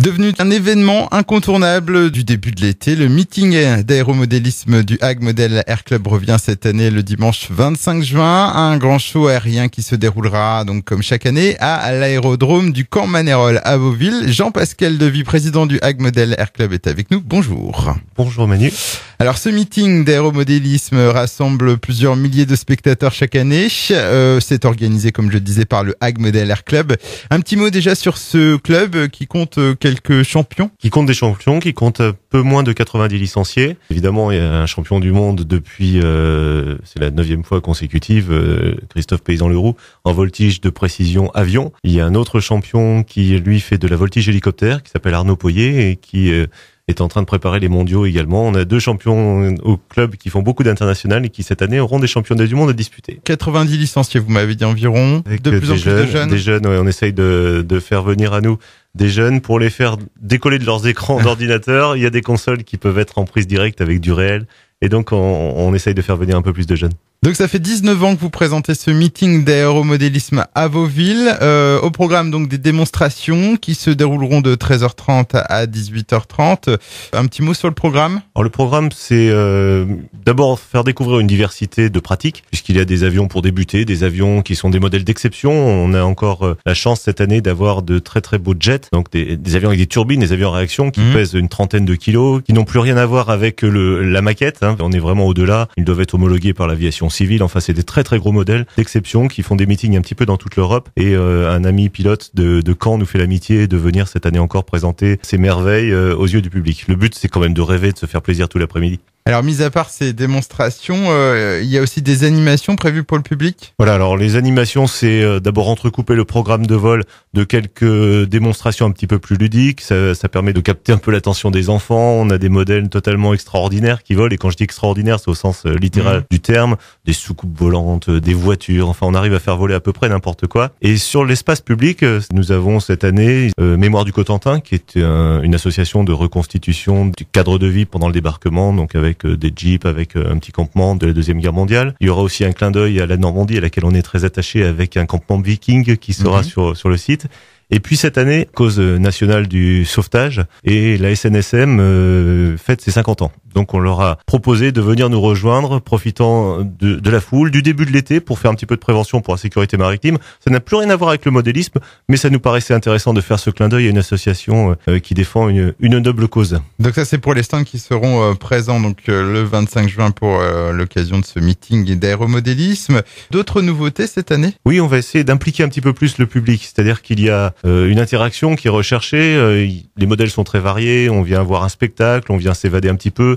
Devenu un événement incontournable du début de l'été, le meeting d'aéromodélisme du HAG Model Air Club revient cette année le dimanche 25 juin. Un grand show aérien qui se déroulera donc comme chaque année à l'aérodrome du Camp Manérol à Beauville. Jean-Pascal Devy, président du HAG Model Air Club, est avec nous. Bonjour. Bonjour Manu. Alors ce meeting d'aéromodélisme rassemble plusieurs milliers de spectateurs chaque année. Euh, c'est organisé, comme je le disais, par le HAG Model Air Club. Un petit mot déjà sur ce club qui compte euh, quelques champions. Qui compte des champions, qui compte euh, peu moins de 90 licenciés. Évidemment, il y a un champion du monde depuis, c'est la neuvième fois consécutive, Christophe Paysan-Leroux, en voltige de précision avion. Il y a un autre champion qui, lui, fait de la voltige hélicoptère, qui s'appelle Arnaud Poyer et qui est en train de préparer les mondiaux également. On a deux champions au club qui font beaucoup d'internationales et qui cette année auront des championnats du monde à disputer. 90 licenciés, vous m'avez dit environ. de euh, plus en plus de jeunes. Des jeunes, on essaye de, faire venir à nous des jeunes pour les faire décoller de leurs écrans d'ordinateur. Il y a des consoles qui peuvent être en prise directe avec du réel. Et donc, on essaye de faire venir un peu plus de jeunes. Donc ça fait 19 ans que vous présentez ce meeting d'aéromodélisme à Vauville, euh, au programme donc des démonstrations qui se dérouleront de 13h30 à 18h30. Un petit mot sur le programme Alors le programme c'est euh, d'abord faire découvrir une diversité de pratiques puisqu'il y a des avions pour débuter, des avions qui sont des modèles d'exception. On a encore euh, la chance cette année d'avoir de très très beaux jets, donc des, avions avec des turbines, des avions à réaction qui mhm. pèsent une trentaine de kilos, qui n'ont plus rien à voir avec la maquette. Hein. On est vraiment au-delà. Ils doivent être homologués par l'aviation Civil Enfin, c'est des très très gros modèles d'exception qui font des meetings un petit peu dans toute l'Europe. Et euh, un ami pilote de, de Caen nous fait l'amitié de venir cette année encore présenter ces merveilles euh, aux yeux du public. Le but, c'est quand même de rêver, de se faire plaisir tout l'après-midi. Alors, mis à part ces démonstrations, euh, il y a aussi des animations prévues pour le public Voilà, alors les animations, c'est euh, d'abord entrecouper le programme de vol de quelques démonstrations un petit peu plus ludiques. Ça, permet de capter un peu l'attention des enfants. On a des modèles totalement extraordinaires qui volent. Et quand je dis extraordinaire, c'est au sens euh, littéral mmh. du terme. Des soucoupes volantes, des voitures. Enfin, on arrive à faire voler à peu près n'importe quoi. Et sur l'espace public, nous avons cette année Mémoire du Cotentin, qui est une association de reconstitution du cadre de vie pendant le débarquement. Donc, avec avec euh, des jeeps, avec euh, un petit campement de la Deuxième Guerre mondiale. Il y aura aussi un clin d'œil à la Normandie, à laquelle on est très attaché, avec un campement viking qui sera mhm. sur, sur le site. Et puis cette année, cause nationale du sauvetage, et la SNSM euh, fête ses 50 ans. Donc on leur a proposé de venir nous rejoindre, profitant de, la foule, du début de l'été, pour faire un petit peu de prévention pour la sécurité maritime. Ça n'a plus rien à voir avec le modélisme, mais ça nous paraissait intéressant de faire ce clin d'œil à une association euh, qui défend une, noble cause. Donc ça c'est pour les stands qui seront euh, présents donc euh, le 25 juin pour l'occasion de ce meeting d'aéromodélisme. D'autres nouveautés cette année Oui, on va essayer d'impliquer un petit peu plus le public, c'est-à-dire qu'il y a une interaction qui est recherchée, les modèles sont très variés, on vient voir un spectacle, on vient s'évader un petit peu,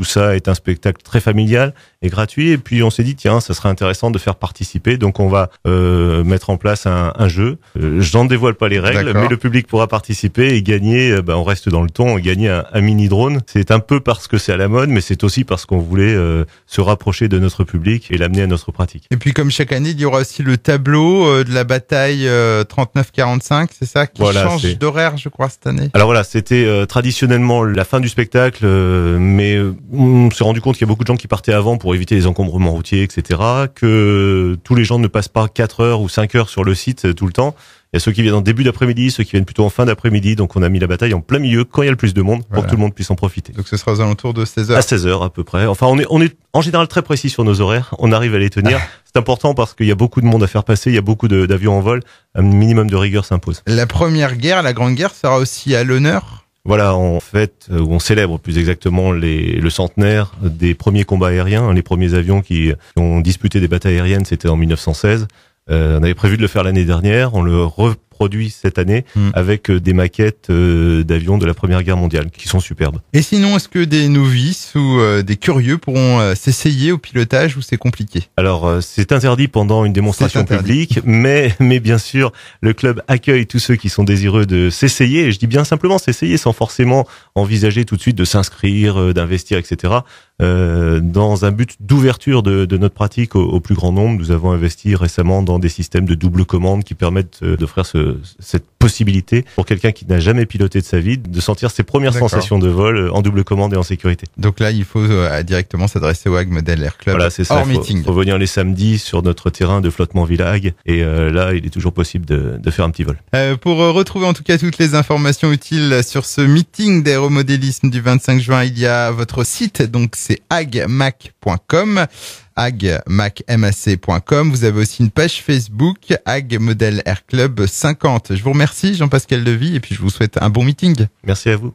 Tout ça est un spectacle très familial et gratuit. Et puis on s'est dit tiens, ça serait intéressant de faire participer. Donc on va euh, mettre en place un, un jeu. je euh, J'en dévoile pas les règles, mais le public pourra participer et gagner. ben on reste dans le ton, gagner un, un mini drone. C'est un peu parce que c'est à la mode, mais c'est aussi parce qu'on voulait se rapprocher de notre public et l'amener à notre pratique. Et puis comme chaque année, il y aura aussi le tableau de la bataille 39-45, c'est ça qui change d'horaire, je crois cette année. Alors voilà, c'était traditionnellement la fin du spectacle, mais on s'est rendu compte qu'il y a beaucoup de gens qui partaient avant pour éviter les encombrements routiers, etc. Que tous les gens ne passent pas 4 heures ou 5 heures sur le site euh, tout le temps. Il y a ceux qui viennent en début d'après-midi, ceux qui viennent plutôt en fin d'après-midi. Donc on a mis la bataille en plein milieu quand il y a le plus de monde pour que tout le monde puisse en profiter. Donc ce sera aux alentours de 16h. À 16h à peu près. Enfin on est, on est en général très précis sur nos horaires. On arrive à les tenir. C'est important parce qu'il y a beaucoup de monde à faire passer, il y a beaucoup d'avions en vol. Un minimum de rigueur s'impose. La première guerre, la grande guerre sera aussi à l'honneur voilà, en fait, euh, où on célèbre plus exactement les, le centenaire des premiers combats aériens, hein, les premiers avions qui ont disputé des batailles aériennes, c'était en 1916. Euh, on avait prévu de le faire l'année dernière, on le produit cette année hmm. avec euh, des maquettes euh, d'avions de la Première Guerre mondiale qui sont superbes. Et sinon, est-ce que des novices ou euh, des curieux pourront s'essayer au pilotage ou c'est compliqué Alors, c'est interdit pendant une démonstration publique, mais, mais bien sûr, le club accueille tous ceux qui sont désireux de s'essayer. Et je dis bien simplement s'essayer sans forcément envisager tout de suite de s'inscrire, d'investir, etc. dans un but d'ouverture de, notre pratique au, au, plus grand nombre, nous avons investi récemment dans des systèmes de double commande qui permettent d'offrir ce, cette possibilité pour quelqu'un qui n'a jamais piloté de sa vie de sentir ses premières sensations de vol euh, en double commande et en sécurité. Donc là, il faut euh, directement s'adresser au HAG Model Air Club. Voilà, c'est ça. Hors venir les samedis sur notre terrain de flottement Village et euh, là, il est toujours possible de, faire un petit vol. pour retrouver en tout cas toutes les informations utiles sur ce meeting d'aéromodélisme du 25 juin, il y a votre site, donc c'est agmac.com agmacmac.com. Vous avez aussi une page Facebook, Ag Model Air Club 50. Je vous remercie, Jean-Pascal Levy, et puis je vous souhaite un bon meeting. Merci à vous.